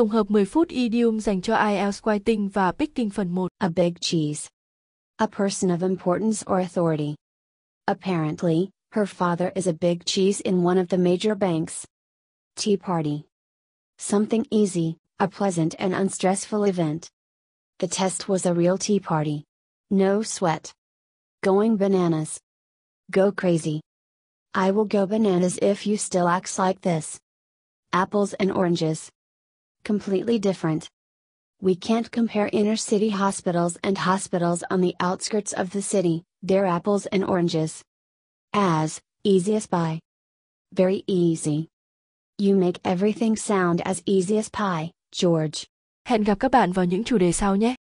Tổng hợp 10 phút idiom dành cho IELTS Writing và Picking phần 1. A big cheese. A person of importance or authority. Apparently, her father is a big cheese in one of the major banks. Tea party. Something easy, a pleasant and unstressful event. The test was a real tea party. No sweat. Going bananas. Go crazy. I will go bananas if you still act like this. Apples and oranges completely different. We can't compare inner city hospitals and hospitals on the outskirts of the city, they're apples and oranges. As, easy as pie. Very easy. You make everything sound as easy as pie, George. Hẹn gặp các bạn vào những chủ đề sau nhé.